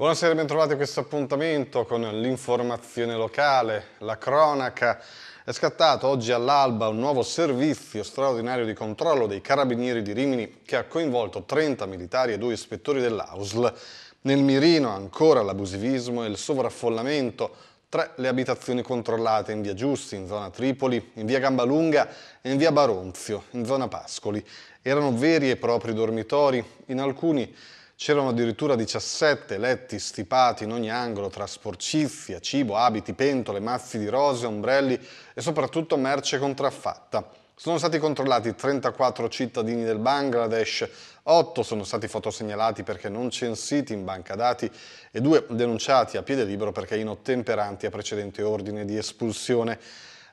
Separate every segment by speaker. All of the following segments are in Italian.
Speaker 1: Buonasera e bentrovati a questo appuntamento con l'informazione locale, la cronaca. È scattato oggi all'alba un nuovo servizio straordinario di controllo dei carabinieri di Rimini che ha coinvolto 30 militari e due ispettori dell'AUSL. Nel mirino ancora l'abusivismo e il sovraffollamento, tre le abitazioni controllate in via Giusti, in zona Tripoli, in via Gambalunga e in via Baronzio, in zona Pascoli. Erano veri e propri dormitori, in alcuni C'erano addirittura 17 letti stipati in ogni angolo tra sporcizia, cibo, abiti, pentole, mazzi di rose, ombrelli e soprattutto merce contraffatta. Sono stati controllati 34 cittadini del Bangladesh, 8 sono stati fotosegnalati perché non censiti in banca dati e 2 denunciati a piede libero perché inottemperanti a precedente ordine di espulsione.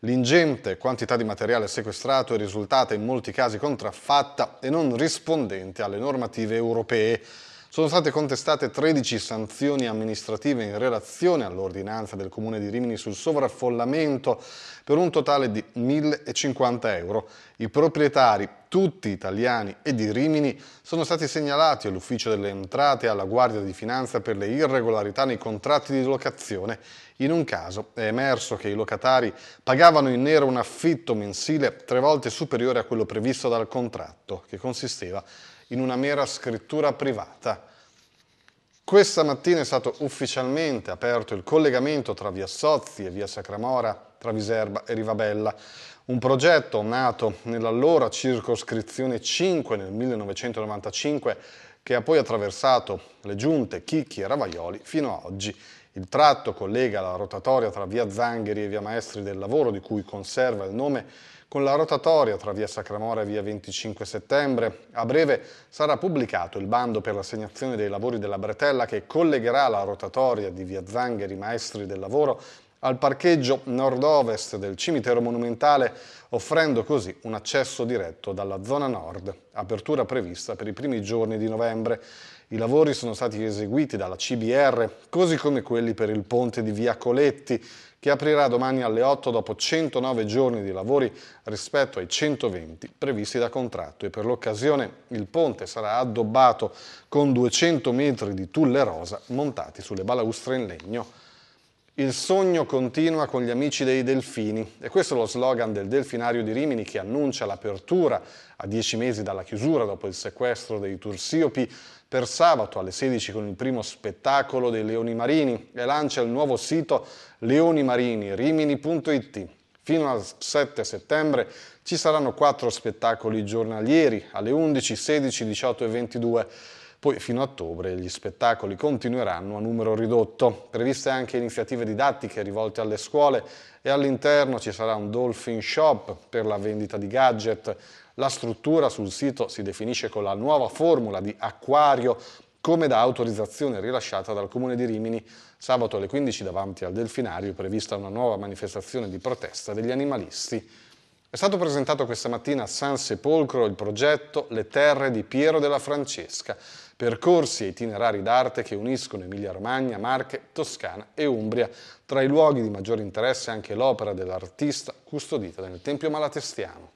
Speaker 1: L'ingente quantità di materiale sequestrato è risultata in molti casi contraffatta e non rispondente alle normative europee. Sono state contestate 13 sanzioni amministrative in relazione all'ordinanza del Comune di Rimini sul sovraffollamento per un totale di 1.050 euro. I proprietari tutti italiani e di Rimini sono stati segnalati all'Ufficio delle Entrate e alla Guardia di Finanza per le irregolarità nei contratti di locazione. In un caso è emerso che i locatari pagavano in nero un affitto mensile tre volte superiore a quello previsto dal contratto, che consisteva in una mera scrittura privata. Questa mattina è stato ufficialmente aperto il collegamento tra via Sozzi e via Sacramora tra Viserba e Rivabella. Un progetto nato nell'allora circoscrizione 5 nel 1995 che ha poi attraversato le giunte Chicchi e Ravaioli fino ad oggi. Il tratto collega la rotatoria tra via Zangheri e via Maestri del Lavoro, di cui conserva il nome, con la rotatoria tra via Sacramore e via 25 settembre. A breve sarà pubblicato il bando per l'assegnazione dei lavori della bretella che collegherà la rotatoria di via Zangheri Maestri del Lavoro al parcheggio nord-ovest del cimitero monumentale, offrendo così un accesso diretto dalla zona nord, apertura prevista per i primi giorni di novembre. I lavori sono stati eseguiti dalla CBR, così come quelli per il ponte di Via Coletti, che aprirà domani alle 8 dopo 109 giorni di lavori rispetto ai 120 previsti da contratto e per l'occasione il ponte sarà addobbato con 200 metri di tulle rosa montati sulle balaustre in legno. Il sogno continua con gli amici dei delfini e questo è lo slogan del delfinario di Rimini che annuncia l'apertura a dieci mesi dalla chiusura dopo il sequestro dei Tursiopi per sabato alle 16 con il primo spettacolo dei Leoni Marini e lancia il nuovo sito leonimarinirimini.it. Fino al 7 settembre ci saranno quattro spettacoli giornalieri alle 11, 16, 18 e 22. Poi fino a ottobre gli spettacoli continueranno a numero ridotto. Previste anche iniziative didattiche rivolte alle scuole e all'interno ci sarà un dolphin shop per la vendita di gadget. La struttura sul sito si definisce con la nuova formula di acquario come da autorizzazione rilasciata dal Comune di Rimini. Sabato alle 15 davanti al Delfinario è prevista una nuova manifestazione di protesta degli animalisti. È stato presentato questa mattina a San Sepolcro il progetto Le terre di Piero della Francesca, percorsi e itinerari d'arte che uniscono Emilia-Romagna, Marche, Toscana e Umbria. Tra i luoghi di maggiore interesse anche l'opera dell'artista custodita nel Tempio Malatestiano.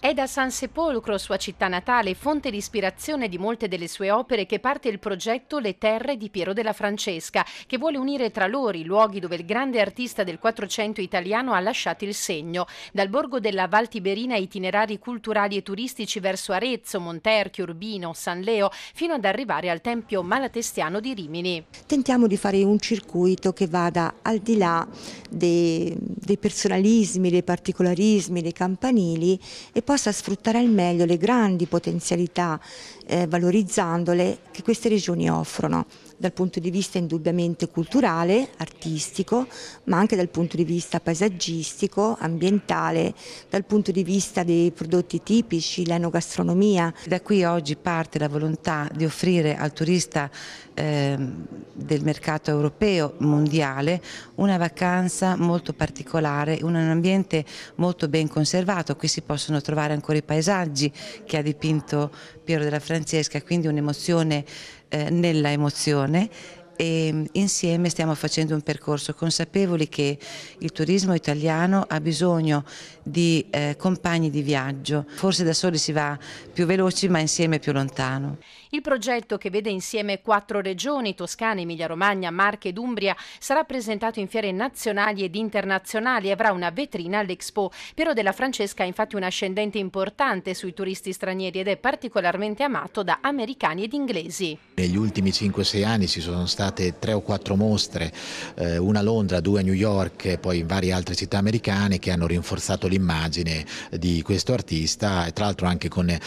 Speaker 2: È da San Sepolcro, sua città natale, fonte di ispirazione di molte delle sue opere, che parte il progetto Le Terre di Piero della Francesca, che vuole unire tra loro i luoghi dove il grande artista del Quattrocento italiano ha lasciato il segno, dal borgo della Val Tiberina ai itinerari culturali e turistici verso Arezzo, Monterchio, Urbino, San Leo, fino ad arrivare al Tempio Malatestiano di Rimini. Tentiamo di fare un circuito che vada al di là dei, dei personalismi, dei particolarismi, dei campanili e possa sfruttare al meglio le grandi potenzialità, eh, valorizzandole, che queste regioni offrono dal punto di vista indubbiamente culturale, artistico, ma anche dal punto di vista paesaggistico, ambientale, dal punto di vista dei prodotti tipici, l'enogastronomia. Da qui oggi parte la volontà di offrire al turista ehm, del mercato europeo, mondiale, una vacanza molto particolare, in un ambiente molto ben conservato, qui si possono trovare ancora i paesaggi che ha dipinto Piero della Francesca, quindi un'emozione eh, nella emozione e mm, insieme stiamo facendo un percorso consapevoli che il turismo italiano ha bisogno di eh, compagni di viaggio, forse da soli si va più veloci ma insieme più lontano. Il progetto, che vede insieme quattro regioni, Toscana, Emilia-Romagna, Marche ed Umbria, sarà presentato in fiere nazionali ed internazionali e avrà una vetrina all'Expo. Piero della Francesca ha infatti un ascendente importante sui turisti stranieri ed è particolarmente amato da americani ed inglesi.
Speaker 3: Negli ultimi 5-6 anni ci sono state 3 o 4 mostre, eh, una a Londra, due a New York e poi in varie altre città americane che hanno rinforzato l'immagine di questo artista, e tra l'altro anche con eh,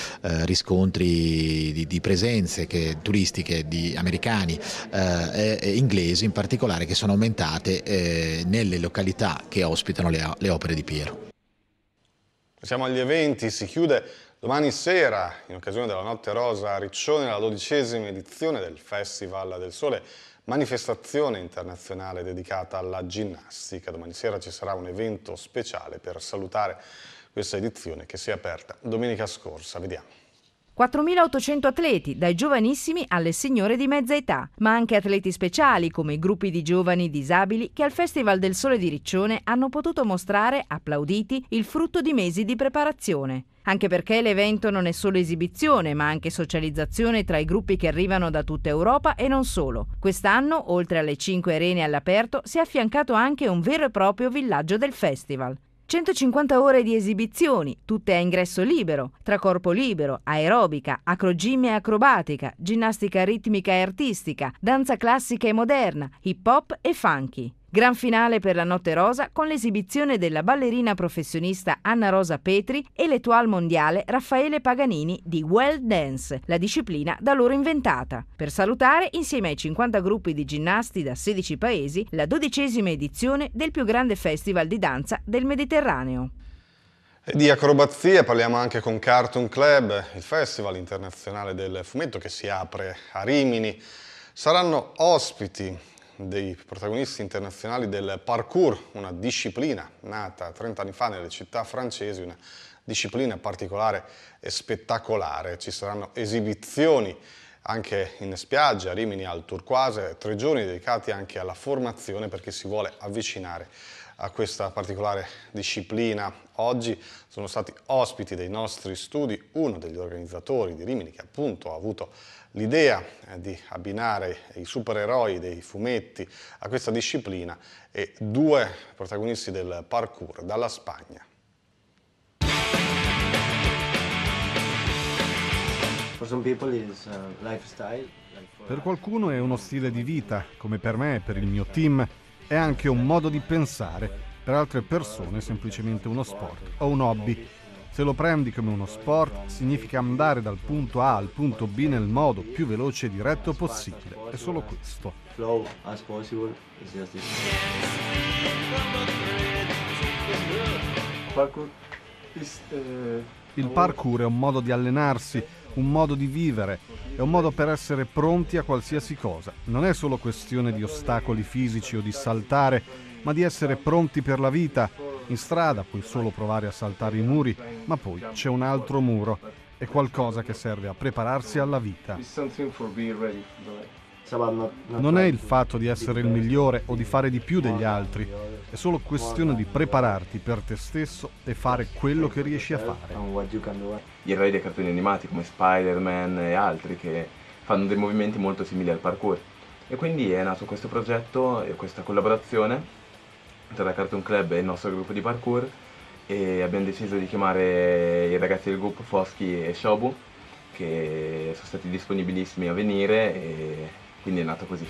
Speaker 3: riscontri di presenza presenze che, turistiche di americani eh, e inglesi in particolare che sono aumentate eh, nelle località che ospitano le, le opere di Piero.
Speaker 1: Siamo agli eventi, si chiude Domani sera, in occasione della Notte Rosa a Riccione, la dodicesima edizione del Festival del Sole, manifestazione internazionale dedicata alla ginnastica. Domani sera ci sarà un evento speciale per salutare questa edizione che si è aperta domenica scorsa. Vediamo.
Speaker 2: 4.800 atleti, dai giovanissimi alle signore di mezza età, ma anche atleti speciali come i gruppi di giovani disabili che al Festival del Sole di Riccione hanno potuto mostrare, applauditi, il frutto di mesi di preparazione. Anche perché l'evento non è solo esibizione, ma anche socializzazione tra i gruppi che arrivano da tutta Europa e non solo. Quest'anno, oltre alle 5 arene all'aperto, si è affiancato anche un vero e proprio villaggio del festival. 150 ore di esibizioni, tutte a ingresso libero, tra corpo libero, aerobica, acrogym e acrobatica, ginnastica ritmica e artistica, danza classica e moderna, hip hop e funky. Gran finale per la Notte Rosa con l'esibizione della ballerina professionista Anna Rosa Petri e l'etual mondiale Raffaele Paganini di Well Dance, la disciplina da loro inventata. Per salutare, insieme ai 50 gruppi di ginnasti da 16 paesi, la dodicesima edizione del più grande festival di danza del Mediterraneo.
Speaker 1: E di acrobazia parliamo anche con Cartoon Club, il festival internazionale del fumetto che si apre a Rimini. Saranno ospiti dei protagonisti internazionali del parkour, una disciplina nata 30 anni fa nelle città francesi, una disciplina particolare e spettacolare. Ci saranno esibizioni anche in spiaggia, a Rimini al Turquoise, tre giorni dedicati anche alla formazione perché si vuole avvicinare a questa particolare disciplina. Oggi sono stati ospiti dei nostri studi uno degli organizzatori di Rimini che appunto ha avuto l'idea eh, di abbinare i supereroi dei fumetti a questa disciplina e due protagonisti del parkour dalla Spagna. Uh, per qualcuno è uno stile di vita, come per me e per il mio team, è anche un modo di pensare, per altre persone semplicemente uno sport o un hobby. Se lo prendi come uno sport, significa andare dal punto A al punto B nel modo più veloce e diretto possibile. È solo questo. Eh, Il parkour è un modo di allenarsi, un modo di vivere, è un modo per essere pronti a qualsiasi cosa. Non è solo questione di ostacoli fisici o di saltare, ma di essere pronti per la vita. In strada puoi solo provare a saltare i muri, ma poi c'è un altro muro. È qualcosa che serve a prepararsi alla vita. Non è il fatto di essere il migliore o di fare di più degli altri, è solo questione di prepararti per te stesso e fare quello che riesci a fare. Gli eroi dei cartoni animati come Spider-Man e altri
Speaker 3: che fanno dei movimenti molto simili al parkour. E quindi è nato questo progetto e questa collaborazione tra Cartoon Club e il nostro gruppo di parkour e abbiamo deciso di chiamare i ragazzi del gruppo Foschi e Shobu che sono
Speaker 1: stati disponibilissimi a venire e quindi è nato così.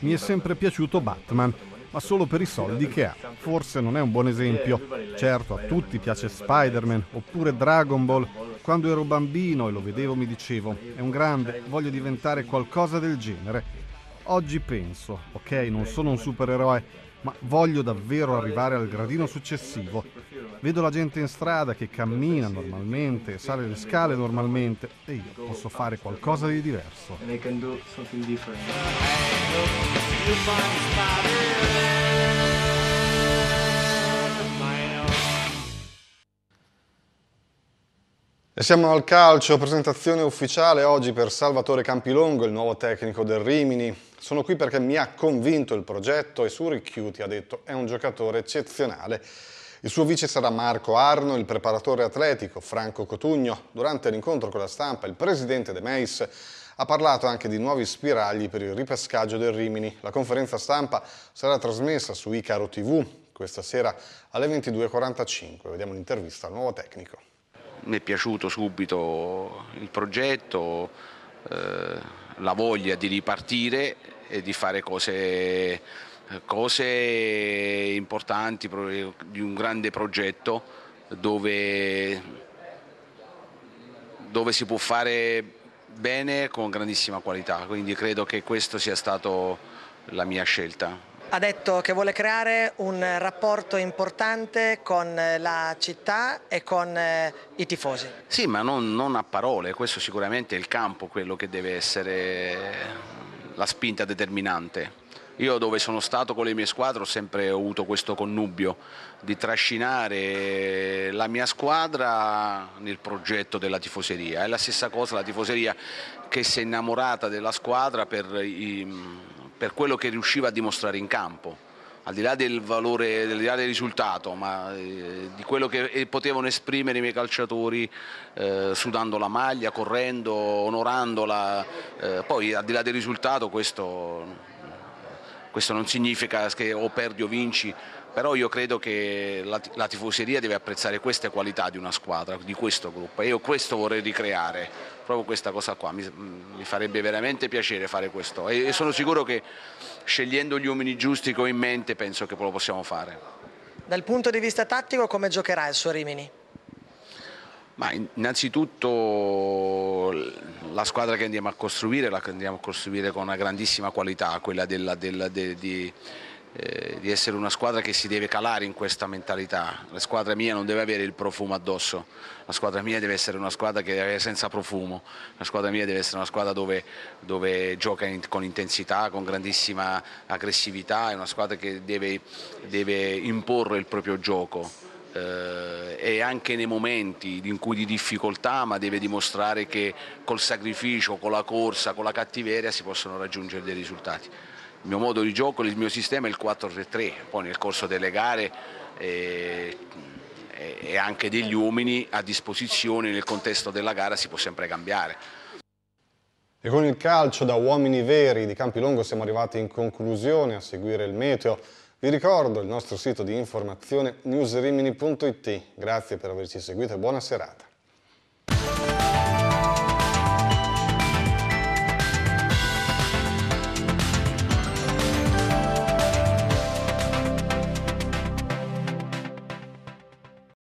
Speaker 1: Mi è sempre piaciuto Batman, ma solo per i soldi che ha. Forse non è un buon esempio. Certo, a tutti piace Spider-Man oppure Dragon Ball. Quando ero bambino e lo vedevo mi dicevo, è un grande, voglio diventare qualcosa del genere. Oggi penso, ok, non sono un supereroe, ma voglio davvero arrivare al gradino successivo. Vedo la gente in strada che cammina normalmente, sale le scale normalmente e io posso fare qualcosa di diverso. E siamo al calcio, presentazione ufficiale oggi per Salvatore Campilongo, il nuovo tecnico del Rimini. Sono qui perché mi ha convinto il progetto e su Ricchiuti ha detto è un giocatore eccezionale. Il suo vice sarà Marco Arno, il preparatore atletico Franco Cotugno. Durante l'incontro con la stampa il presidente De Meis ha parlato anche di nuovi spiragli per il ripescaggio del Rimini. La conferenza stampa sarà trasmessa su Icaro TV questa sera alle 22.45. Vediamo l'intervista al nuovo tecnico
Speaker 3: mi è piaciuto subito il progetto, eh, la voglia di ripartire e di fare cose, cose importanti di un grande progetto dove, dove si può fare bene con grandissima qualità, quindi credo che questa sia stata la mia scelta
Speaker 2: ha detto che vuole creare un rapporto importante con eh, la città e con eh, i tifosi.
Speaker 3: Sì, ma non, non a parole, questo sicuramente è il campo quello che deve essere la spinta determinante. Io dove sono stato con le mie squadre ho sempre avuto questo connubio di trascinare la mia squadra nel progetto della tifoseria. È la stessa cosa la tifoseria che si è innamorata della squadra per i, per quello che riusciva a dimostrare in campo al di là del valore, al di là del risultato, ma eh, di quello che eh, potevano esprimere i miei calciatori eh, sudando la maglia, correndo, onorandola. Eh, poi al di là del risultato questo, questo non significa che o perdi o vinci, però io credo che la, la, tifoseria deve apprezzare queste qualità di una squadra, di questo gruppo e io questo vorrei ricreare, proprio questa cosa qua, mi, mm, mi farebbe veramente piacere fare questo e, e, sono sicuro che scegliendo gli uomini giusti che ho in mente penso che lo possiamo fare.
Speaker 2: Dal punto di vista tattico come giocherà il suo Rimini?
Speaker 3: Ma innanzitutto la squadra che andiamo a costruire, la andiamo a costruire con una grandissima qualità, quella della, della de, di eh, di essere una squadra che si deve calare in questa mentalità. La squadra mia non deve avere il profumo addosso, la squadra mia deve essere una squadra che è senza profumo, la squadra mia deve essere una squadra dove, dove gioca in, con intensità, con grandissima aggressività, è una squadra che deve, deve imporre il proprio gioco. Eh, e anche nei momenti in cui di difficoltà ma deve dimostrare che col sacrificio, con la corsa, con la cattiveria si possono raggiungere dei risultati il mio modo di gioco, il mio sistema è il 4-3-3, poi nel corso delle gare eh, eh, e anche degli uomini a disposizione nel contesto della gara si può sempre cambiare.
Speaker 1: E con il calcio da uomini veri di Campilongo siamo arrivati in conclusione a seguire il meteo. Vi ricordo il nostro sito di informazione newsrimini.it. Grazie per averci seguito e buona serata.